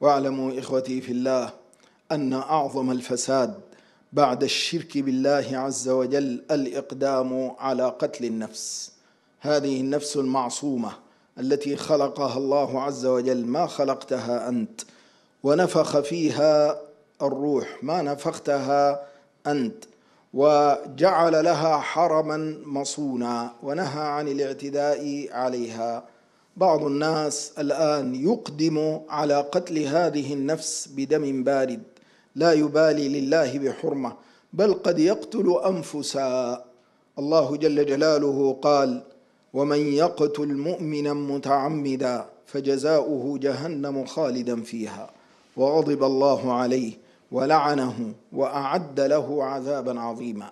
واعلموا اخوتي في الله ان اعظم الفساد بعد الشرك بالله عز وجل الاقدام على قتل النفس هذه النفس المعصومه التي خلقها الله عز وجل ما خلقتها انت ونفخ فيها الروح ما نفختها انت وجعل لها حرما مصونا ونهى عن الاعتداء عليها بعض الناس الآن يقدم على قتل هذه النفس بدم بارد لا يبالي لله بحرمة بل قد يقتل أنفسا الله جل جلاله قال ومن يقتل مؤمنا متعمدا فجزاؤه جهنم خالدا فيها وغضب الله عليه ولعنه واعد له عذابا عظيما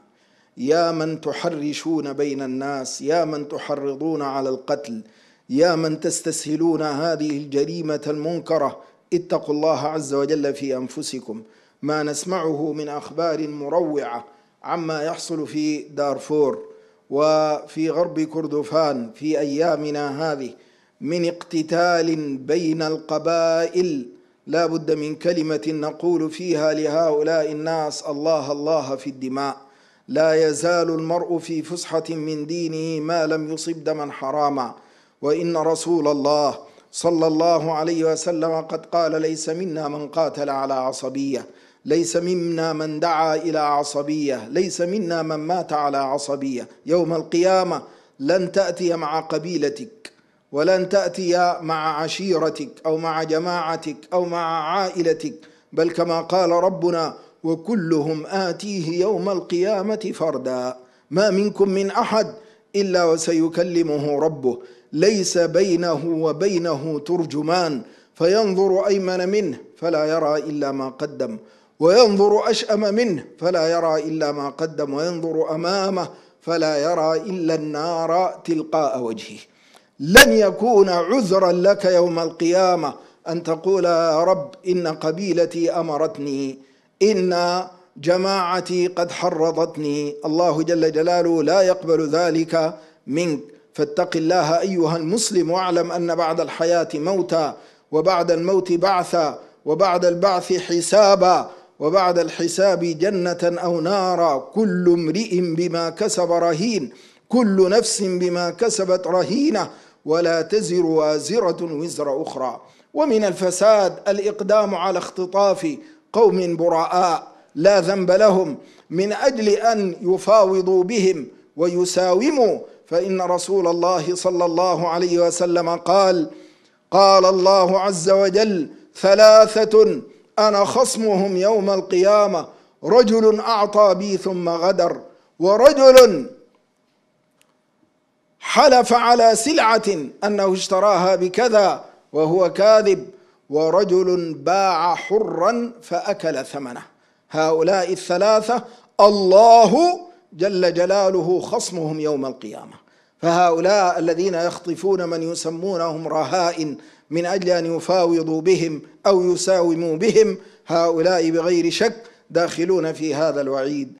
يا من تحرشون بين الناس يا من تحرضون على القتل يا من تستسهلون هذه الجريمة المنكرة اتقوا الله عز وجل في أنفسكم ما نسمعه من أخبار مروعة عما يحصل في دارفور وفي غرب كردفان في أيامنا هذه من اقتتال بين القبائل لا بد من كلمة نقول فيها لهؤلاء الناس الله الله في الدماء لا يزال المرء في فسحة من دينه ما لم يصب دما حراما وإن رسول الله صلى الله عليه وسلم قد قال ليس منا من قاتل على عصبية ليس منا من دعا إلى عصبية ليس منا من مات على عصبية يوم القيامة لن تأتي مع قبيلتك ولن تأتي مع عشيرتك أو مع جماعتك أو مع عائلتك بل كما قال ربنا وكلهم آتيه يوم القيامة فردا ما منكم من أحد إلا وسيكلمه ربه ليس بينه وبينه ترجمان فينظر أيمن منه فلا يرى إلا ما قدم وينظر أشأم منه فلا يرى إلا ما قدم وينظر أمامه فلا يرى إلا النار تلقاء وجهه لن يكون عذرا لك يوم القيامة أن تقول يا رب إن قبيلتي أمرتني إن جماعتي قد حرضتني الله جل جلاله لا يقبل ذلك منك فاتق الله أيها المسلم واعلم أن بعد الحياة موتا وبعد الموت بعثا وبعد البعث حسابا وبعد الحساب جنة أو نارا كل امرئ بما كسب رهين كل نفس بما كسبت رهينة ولا تزر وازرة وزر أخرى ومن الفساد الإقدام على اختطاف قوم براء لا ذنب لهم من أجل أن يفاوضوا بهم ويساوموا فإن رسول الله صلى الله عليه وسلم قال قال الله عز وجل ثلاثة أنا خصمهم يوم القيامة رجل أعطى بي ثم غدر ورجل حلف على سلعة أنه اشتراها بكذا وهو كاذب ورجل باع حرا فأكل ثمنه هؤلاء الثلاثة الله جل جلاله خصمهم يوم القيامة فهؤلاء الذين يخطفون من يسمونهم رهائن من أجل أن يفاوضوا بهم أو يساوموا بهم هؤلاء بغير شك داخلون في هذا الوعيد